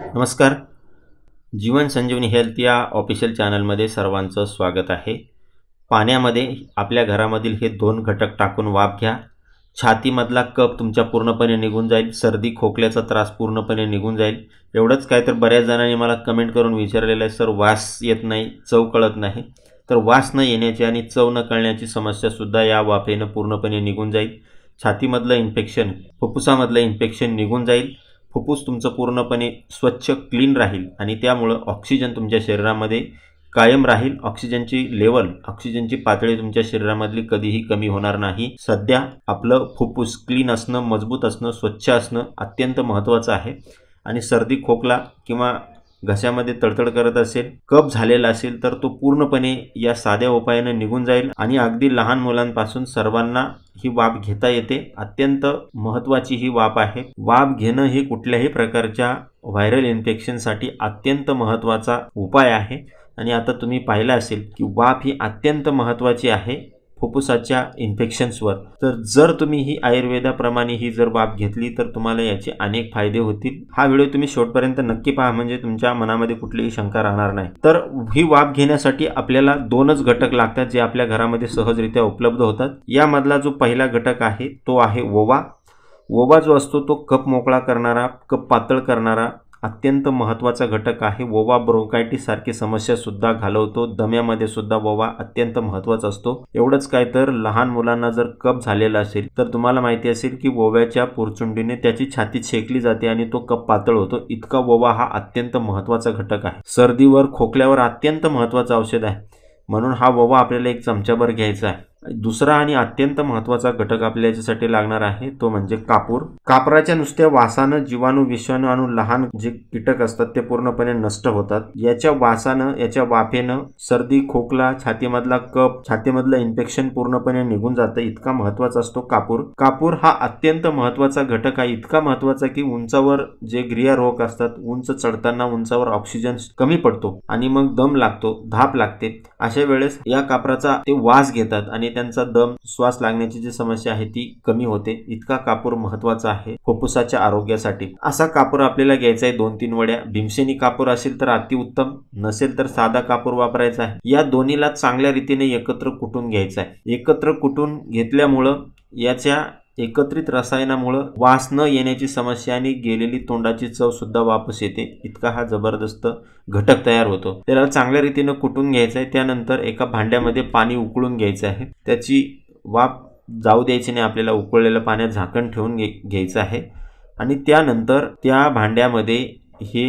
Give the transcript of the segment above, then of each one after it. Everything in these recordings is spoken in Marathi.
नमस्कार जीवन संजीवनी हेल्थ या ऑफिशियल चॅनलमध्ये सर्वांचं स्वागत आहे पाण्यामध्ये आपल्या घरामधील हे दोन घटक टाकून वाफ घ्या छातीमधला कप तुमच्या पूर्णपणे निघून जाईल सर्दी खोकल्याचा त्रास पूर्णपणे निघून जाईल एवढंच काय तर बऱ्याच जणांनी मला कमेंट करून विचारलेलं आहे सर वास येत नाही चव कळत नाही तर वास न येण्याची आणि चव न कळण्याची समस्यासुद्धा या वाफेनं पूर्णपणे निघून जाईल छातीमधलं इन्फेक्शन फुप्फुसामधलं इन्फेक्शन निघून जाईल फुफ्फुस तुमचं पूर्णपणे स्वच्छ क्लीन राहील आणि त्यामुळं ऑक्सिजन तुमच्या शरीरामध्ये कायम राहील ऑक्सिजनची लेवल ऑक्सिजनची पातळी तुमच्या शरीरामधली कधीही कमी होणार नाही सध्या आपलं फुफ्फुस क्लीन असणं मजबूत असणं स्वच्छ असणं अत्यंत महत्त्वाचं आहे आणि सर्दी खोकला किंवा घशामध्ये तडतड करत असेल कप झालेला असेल तर तो पूर्णपणे या साध्या उपायाने निघून जाईल आणि अगदी लहान मुलांपासून सर्वांना ही वाफ घेता येते अत्यंत महत्वाची ही वाफ आहे वाफ घेणं हे कुठल्याही प्रकारच्या व्हायरल इन्फेक्शनसाठी अत्यंत महत्त्वाचा उपाय आहे आणि आता तुम्ही पाहिलं असेल की वाफ ही अत्यंत महत्त्वाची आहे फुफ्फुसाच्या इन्फेक्शन्सवर तर जर तुम्ही ही आयुर्वेदाप्रमाणे ही जर बाब घेतली तर तुम्हाला याचे अनेक फायदे होतील हा व्हिडिओ तुम्ही शेवटपर्यंत नक्की पहा म्हणजे तुमच्या मनामध्ये कुठलीही शंका राहणार नाही तर ही वाप घेण्यासाठी आपल्याला दोनच घटक लागतात जे आपल्या घरामध्ये सहजरित्या उपलब्ध होतात यामधला जो पहिला घटक आहे तो आहे ओवा ओवा जो असतो तो कप मोकळा करणारा कप पातळ करणारा अत्यंत महत्त्वाचा घटक आहे ओवा समस्या सुद्धा घालवतो दम्यामध्ये सुद्धा ओवा अत्यंत महत्त्वाचा असतो एवढंच काय तर लहान मुलांना जर कप झालेला असेल तर तुम्हाला माहिती असेल की ओव्याच्या पुरचुंडीने त्याची छाती शेकली जाते आणि तो कप पातळ होतो इतका ओवा हा अत्यंत महत्त्वाचा घटक आहे सर्दीवर खोकल्यावर अत्यंत महत्त्वाचं औषध आहे म्हणून हा वोवा आपल्याला एक चमचाभर घ्यायचा आहे दुसरा आणि अत्यंत महत्त्वाचा घटक आपल्या याच्यासाठी लागणार आहे तो म्हणजे कापूर कापराच्या नुसत्या वासानं जीवाणू विषाणू आणि लहान जे कीटक असतात ते पूर्णपणे नष्ट होतात याच्या वासानं याच्या वाफेनं सर्दी खोकला छातीमधला कप छातीमधलं इन्फेक्शन पूर्णपणे निघून जातं इतका महत्वाचा असतो कापूर कापूर हा अत्यंत महत्वाचा घटक आहे इतका महत्वाचा की उंचावर जे रोग असतात उंच चढताना उंचावर ऑक्सिजन कमी पडतो आणि मग दम लागतो धाप लागते अशा वेळेस या कापराचा ते वास घेतात आणि त्यांचा दम श्वास लागण्याची जी समस्या आहे ती कमी होते इतका कापूर महत्वाचा आहे फुप्फुसाच्या आरोग्यासाठी असा कापूर आपल्याला घ्यायचा आहे दोन तीन वड्या भीमसेनी कापूर असेल तर अतिउत्तम नसेल तर साधा कापूर वापरायचा आहे या दोन्हीला चांगल्या रीतीने एकत्र कुठून घ्यायचा आहे एकत्र कुठून घेतल्यामुळं याच्या एकत्रित रसायनामुळं वास न येण्याची समस्या आणि गेलेली तोंडाची चव सुद्धा वापस येते इतका हा जबरदस्त घटक तयार होतो त्याला चांगल्या रीतीनं कुटून घ्यायचं आहे त्यानंतर एका भांड्यामध्ये पाणी उकळून घ्यायचं आहे त्याची वाफ जाऊ द्यायची नाही आपल्याला उकळलेलं पाण्यात झाकण ठेवून घे घ्यायचं आहे आणि त्यानंतर त्या भांड्यामध्ये हे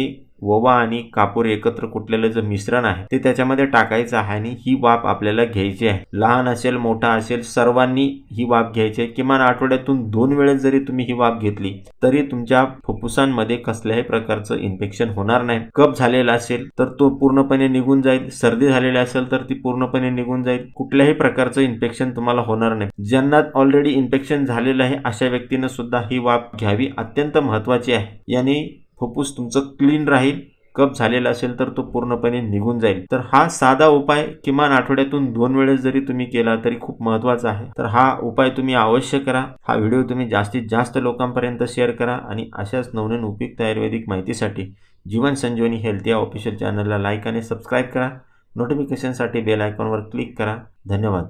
ओवा आणि कापूर एकत्र कुठलेलं जे मिश्रण आहे ते त्याच्यामध्ये टाकायचं आहे आणि ही वाफ आपल्याला घ्यायची आहे लहान असेल मोठा असेल सर्वांनी ही वाफ घ्यायची आहे किमान आठवड्यातून दोन वेळेस जरी तुम्ही ही वाफ घेतली तरी तुमच्या फुफ्फुसांमध्ये कसल्याही प्रकारचं इन्फेक्शन होणार नाही कप झालेला असेल तर तो पूर्णपणे निघून जाईल सर्दी झालेली असेल तर ती पूर्णपणे निघून जाईल कुठल्याही प्रकारचं इन्फेक्शन तुम्हाला होणार नाही ज्यांना ऑलरेडी इन्फेक्शन झालेलं आहे अशा व्यक्तीनं सुद्धा ही वाफ घ्यावी अत्यंत महत्वाची आहे यांनी फोपूस तुमचं क्लीन राहील कप झालेला असेल तर तो पूर्णपणे निघून जाईल तर हा साधा उपाय किमान आठवड्यातून दोन वेळेस जरी तुम्ही केला तरी खूप महत्वाचा आहे तर हा उपाय तुम्ही अवश्य करा हा व्हिडिओ तुम्ही जास्तीत जास्त लोकांपर्यंत शेअर करा आणि अशाच नवनवीन उपयुक्त आयुर्वेदिक माहितीसाठी जीवन संजीवनी हेल्थ या ऑफिशियल चॅनलला लाईक आणि सबस्क्राईब करा नोटिफिकेशनसाठी बेल आयकॉनवर क्लिक करा धन्यवाद